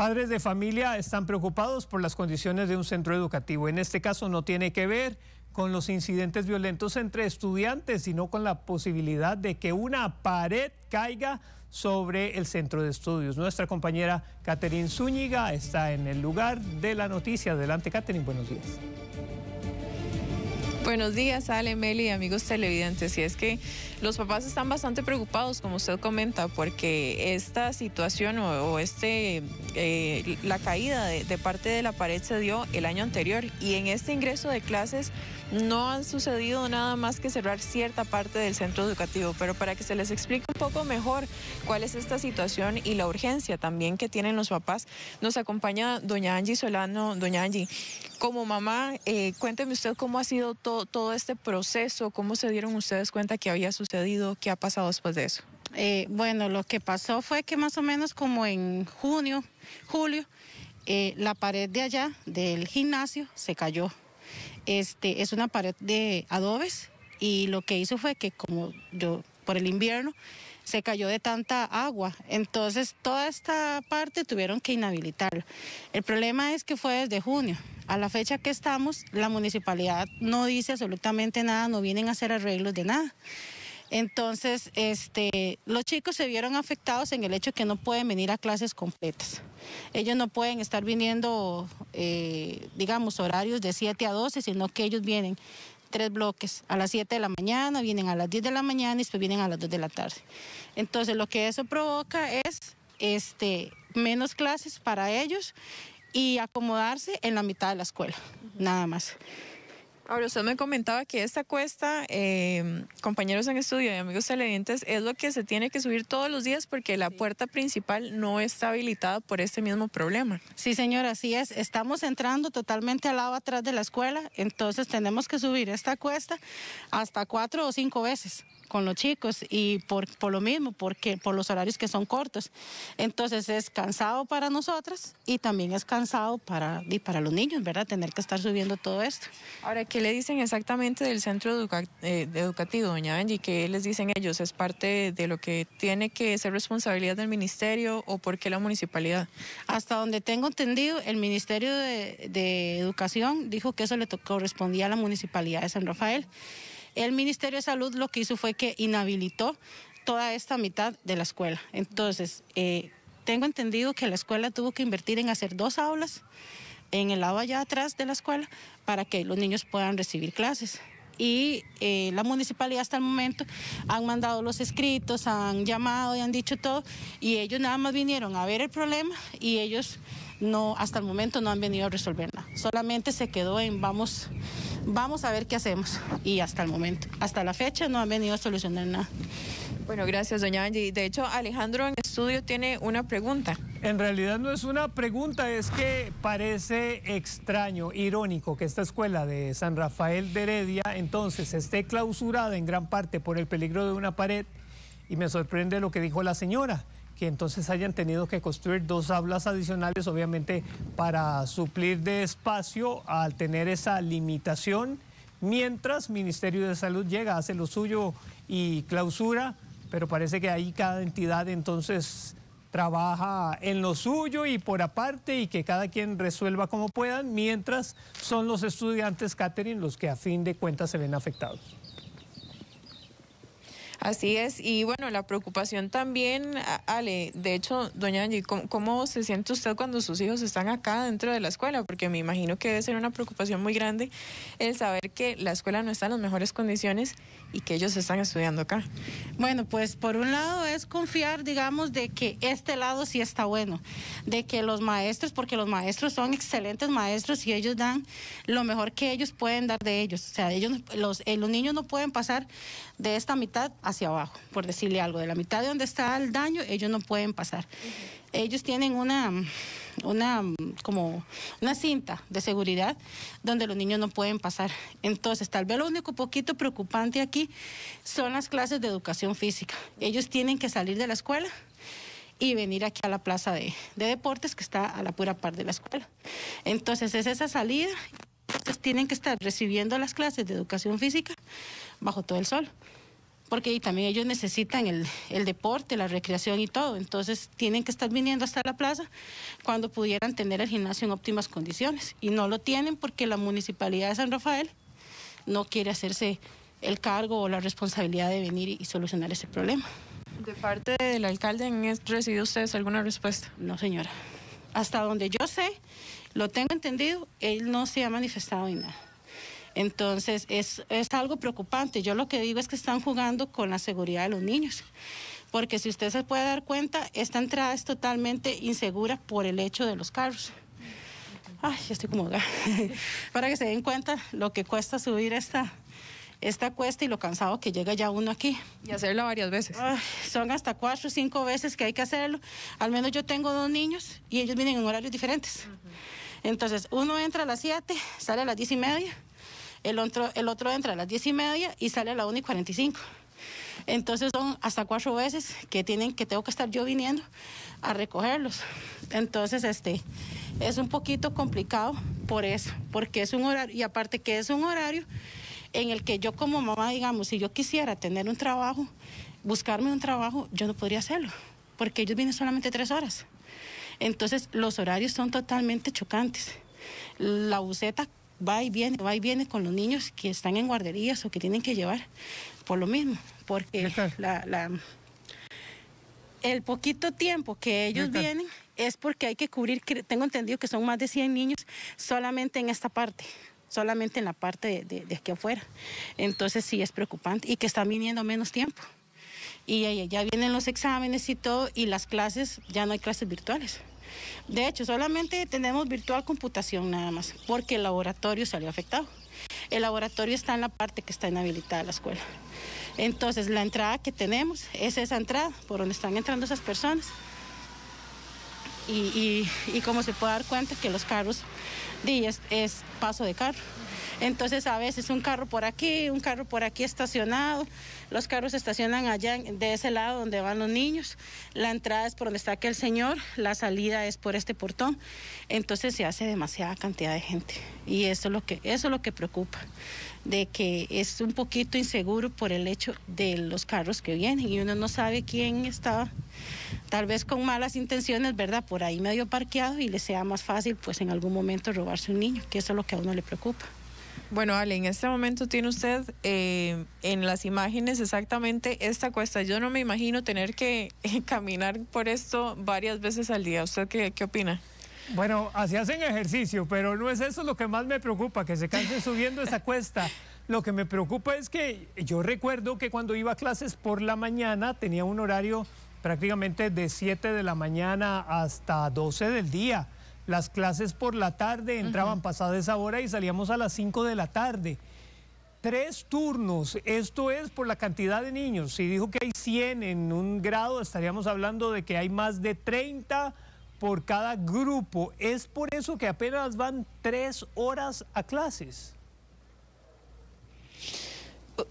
Padres de familia están preocupados por las condiciones de un centro educativo. En este caso no tiene que ver con los incidentes violentos entre estudiantes, sino con la posibilidad de que una pared caiga sobre el centro de estudios. Nuestra compañera Caterin Zúñiga está en el lugar de la noticia. Adelante, Caterin, buenos días. Buenos días, Ale, Meli, amigos televidentes. Y es que los papás están bastante preocupados, como usted comenta, porque esta situación o, este, eh, la caída de, de, parte de la pared se dio el año anterior y en este ingreso de clases no han sucedido nada más que cerrar cierta parte del centro educativo. Pero para que se les explique un poco mejor cuál es esta situación y la urgencia también que tienen los papás, nos acompaña doña Angie Solano. Doña Angie, como mamá, eh, cuénteme usted cómo ha sido todo este proceso, cómo se dieron ustedes cuenta que había sucedido, qué ha pasado después de eso. Eh, bueno, lo que pasó fue que más o menos como en junio, julio, eh, la pared de allá del gimnasio se cayó. Este es una pared de adobes y lo que hizo fue que como yo por el invierno se cayó de tanta agua. Entonces toda esta parte tuvieron que inhabilitarlo. El problema es que fue desde junio. A la fecha que estamos, la municipalidad no dice absolutamente nada, no vienen a hacer arreglos de nada. Entonces, este, los chicos se vieron afectados en el hecho que no pueden venir a clases completas. Ellos no pueden estar viniendo, eh, digamos, horarios de 7 a 12, sino que ellos vienen tres bloques. A las 7 de la mañana, vienen a las 10 de la mañana y después vienen a las 2 de la tarde. Entonces, lo que eso provoca es este, menos clases para ellos y acomodarse en la mitad de la escuela, nada más. Ahora, usted me comentaba que esta cuesta, em, compañeros en estudio y amigos televidentes, es lo que se tiene que subir todos los días porque la puerta principal no está habilitada por este mismo problema. Sí, señora, así es. Estamos entrando totalmente al lado atrás de la escuela, entonces tenemos que subir esta cuesta hasta cuatro o cinco veces con los chicos y por, por lo mismo, porque por los horarios que son cortos. Entonces es cansado para nosotras y también es cansado para, y para los niños, ¿verdad? Tener que estar subiendo todo esto. Ahora, ¿qué le dicen exactamente del centro eh, educativo, doña Angie? ¿Qué les dicen ellos? ¿Es parte de lo que tiene que ser responsabilidad del ministerio o por qué la municipalidad? Hasta donde tengo entendido, el Ministerio de, de Educación dijo que eso le correspondía a la municipalidad de San Rafael. El Ministerio de Salud lo que hizo fue que inhabilitó toda esta mitad de la escuela. Entonces, eh, tengo entendido que la escuela tuvo que invertir en hacer dos aulas en el lado allá atrás de la escuela para que los niños puedan recibir clases y eh, la municipalidad hasta el momento han mandado los escritos, han llamado y han dicho todo y ellos nada más vinieron a ver el problema y ellos no hasta el momento no han venido a resolverla. Solamente se quedó en vamos vamos a ver qué hacemos y hasta el momento, hasta la fecha no han venido a solucionar nada. Bueno, gracias doña Angie. De hecho, Alejandro en estudio tiene una pregunta. En realidad no es una pregunta, es que parece extraño, irónico que esta escuela de San Rafael de Heredia entonces esté clausurada en gran parte por el peligro de una pared y me sorprende lo que dijo la señora, que entonces hayan tenido que construir dos aulas adicionales obviamente para suplir de espacio al tener esa limitación, mientras Ministerio de Salud llega, hace lo suyo y clausura, pero parece que ahí cada entidad entonces trabaja en lo suyo y por aparte y que cada quien resuelva como puedan, mientras son los estudiantes, Catherine, los que a fin de cuentas se ven afectados. Así es, y bueno, la preocupación también, Ale, de hecho, doña Angie, ¿cómo, se siente usted cuando sus hijos están acá dentro de la escuela? Porque me imagino que debe ser una preocupación muy grande el saber que la escuela no está en las mejores condiciones y que ellos están estudiando acá. Bueno, pues por un lado es confiar, digamos, de que este lado sí está bueno, de que los maestros, porque los maestros son excelentes maestros y ellos dan lo mejor que ellos pueden dar de ellos. O sea, ellos, los, eh, los niños no pueden pasar de esta mitad a hacia abajo, por decirle algo. De la mitad de donde está el daño, ellos no pueden pasar. Ellos tienen una, una, como una cinta de seguridad donde los niños no pueden pasar. Entonces, tal vez lo único poquito preocupante aquí son las clases de educación física. Ellos tienen que salir de la escuela y venir aquí a la plaza de, de deportes que está a la pura par de la escuela. Entonces, es esa salida. Entonces, tienen que estar recibiendo las clases de educación física bajo todo el sol porque también ellos necesitan el, deporte, la recreación y todo. Entonces tienen que estar viniendo hasta la plaza cuando pudieran tener el gimnasio en óptimas condiciones. Y no lo tienen porque la municipalidad de San Rafael no quiere hacerse el cargo o la responsabilidad de venir y, solucionar ese problema. ¿De parte del alcalde han recibido ustedes alguna respuesta? No, señora. Hasta donde yo sé, lo tengo entendido, él no se ha manifestado en nada. Entonces es, es algo preocupante. Yo lo que digo es que están jugando con la seguridad de los niños porque si usted se puede dar cuenta, esta entrada es totalmente insegura por el hecho de los carros. Ay, yo estoy como Para que se den cuenta lo que cuesta subir esta, esta cuesta y lo cansado que llega ya uno aquí. Y hacerlo varias veces. son hasta cuatro o cinco veces que hay que hacerlo. Al menos yo tengo dos niños y ellos vienen en horarios diferentes. Entonces, uno entra a las 7, sale a las diez y media el otro, el otro entra a las 10 y media y sale a las 1 y 45. Entonces son hasta cuatro veces que tienen que tengo que estar yo viniendo a recogerlos. Entonces este es un poquito complicado por eso, porque es un horario y aparte que es un horario en el que yo como mamá, digamos, si yo quisiera tener un trabajo, buscarme un trabajo, yo no podría hacerlo, porque ellos vienen solamente tres horas. Entonces los horarios son totalmente chocantes. La buceta va y viene, va y viene con los niños que están en guarderías o que tienen que llevar por lo mismo, porque la, el poquito tiempo que ellos vienen es porque hay que cubrir, tengo entendido que son más de 100 niños solamente en esta parte solamente en la parte de, aquí afuera. Entonces sí es preocupante y que están viniendo menos tiempo. Y ya vienen los exámenes y todo y las clases, ya no hay clases virtuales. De hecho, solamente tenemos virtual computación nada más, porque el laboratorio salió afectado. El laboratorio está en la parte que está inhabilitada la escuela. Entonces, la entrada que tenemos es esa entrada por donde están entrando esas personas y, y, como se puede dar cuenta que los carros es, es paso de carro. Entonces a veces un carro por aquí, un carro por aquí estacionado, los carros estacionan allá de ese lado donde van los niños, la entrada es por donde está aquel señor, la salida es por este portón, entonces se hace demasiada cantidad de gente y eso es lo que, eso es lo que preocupa, de que es un poquito inseguro por el hecho de los carros que vienen y uno no sabe quién está tal vez con malas intenciones, ¿verdad? Por ahí medio parqueado y le sea más fácil, pues en algún momento robarse un niño, que eso es lo que a uno le preocupa. Bueno, Ale, en este momento tiene usted eh, en las imágenes exactamente esta cuesta. Yo no me imagino tener que caminar por esto varias veces al día. ¿Usted qué, qué opina? Bueno, así hacen ejercicio, pero no es eso lo que más me preocupa, que se canse subiendo esa cuesta. Lo que me preocupa es que yo recuerdo que cuando iba a clases por la mañana tenía un horario prácticamente de 7 de la mañana hasta 12 del día. Las clases por la tarde entraban pasadas esa hora y salíamos a las 5 de la tarde. Tres turnos, esto es por la cantidad de niños. Si dijo que hay 100 en un grado, estaríamos hablando de que hay más de 30 por cada grupo. Es por eso que apenas van tres horas a clases.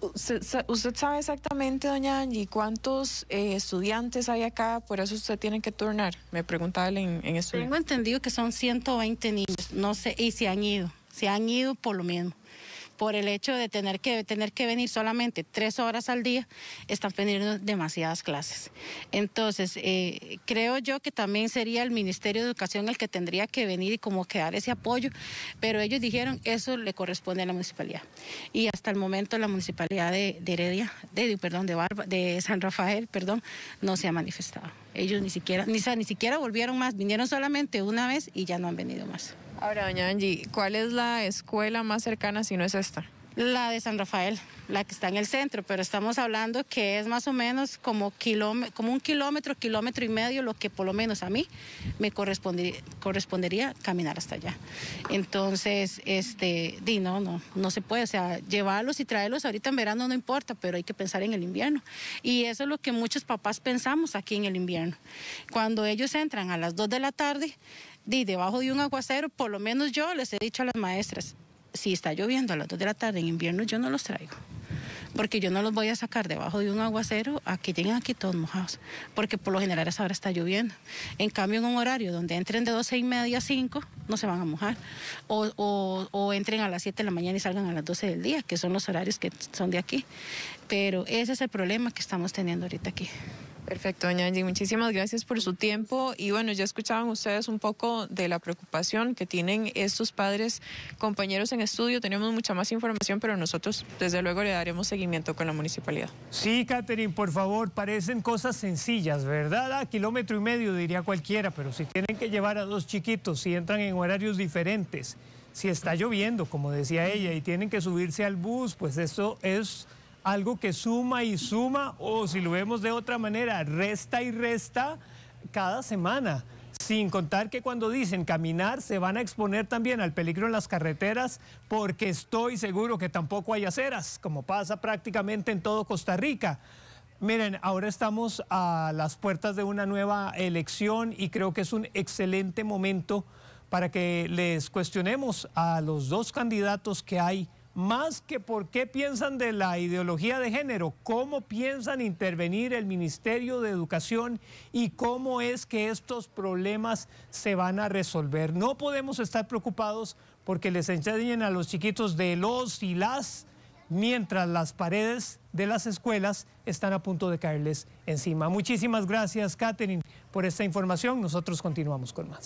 Usted, usted, sabe exactamente, doña Angie, cuántos eh, estudiantes hay acá, por eso usted tiene que turnar, me preguntaba en, en Tengo entendido que son 120 niños, no sé, y se han ido, se han ido por lo mismo por el hecho de tener que, tener que venir solamente tres horas al día, están teniendo demasiadas clases. Entonces, eh, creo yo que también sería el Ministerio de Educación el que tendría que venir y como quedar ese apoyo, pero ellos dijeron eso le corresponde a la municipalidad. Y hasta el momento la municipalidad de, Heredia, de, perdón, de, de San Rafael, perdón, no se ha manifestado. Ellos ni siquiera, ni, ni siquiera volvieron más, vinieron solamente una vez y ya no han venido más. Ahora, doña Angie, ¿cuál es la escuela más cercana si no es esta? La de San Rafael, la que está en el centro, pero estamos hablando que es más o menos como, como un kilómetro, kilómetro y medio, lo que por lo menos a mí me correspondería, correspondería caminar hasta allá. Entonces, este, di, no, no, no se puede, o sea, llevarlos y traerlos ahorita en verano no importa, pero hay que pensar en el invierno. Y eso es lo que muchos papás pensamos aquí en el invierno. Cuando ellos entran a las 2 de la tarde, di, debajo de un aguacero, por lo menos yo les he dicho a las maestras, si está lloviendo a las 2 de la tarde en invierno, yo no los traigo. Porque yo no los voy a sacar debajo de un aguacero a que lleguen aquí todos mojados. Porque por lo general a esa está lloviendo. En cambio, en un horario donde entren de 12 y media a 5, no se van a mojar. O, o entren a las 7 de la mañana y salgan a las 12 del día, que son los horarios que son de aquí. Pero ese es el problema que estamos teniendo ahorita aquí. Perfecto, doña Angie, muchísimas gracias por su tiempo y bueno, ya escuchaban ustedes un poco de la preocupación que tienen estos padres, compañeros en estudio, tenemos mucha más información, pero nosotros desde luego le daremos seguimiento con la municipalidad. Sí, Catherine, por favor, parecen cosas sencillas, ¿verdad? A kilómetro y medio diría cualquiera, pero si tienen que llevar a dos chiquitos, si entran en horarios diferentes, si está lloviendo, como decía ella, y tienen que subirse al bus, pues eso es algo que suma y suma, o si lo vemos de otra manera, resta y resta cada semana. Sin contar que cuando dicen caminar se van a exponer también al peligro en las carreteras porque estoy seguro que tampoco hay aceras, como pasa prácticamente en todo Costa Rica. Miren, ahora estamos a las puertas de una nueva elección y creo que es un excelente momento para que les cuestionemos a los dos candidatos que hay más que por qué piensan de la ideología de género, cómo piensan intervenir el Ministerio de Educación y cómo es que estos problemas se van a resolver. No podemos estar preocupados porque les enseñen a los chiquitos de los y las mientras las paredes de las escuelas están a punto de caerles encima. Muchísimas gracias, Catherine, por esta información. Nosotros continuamos con más.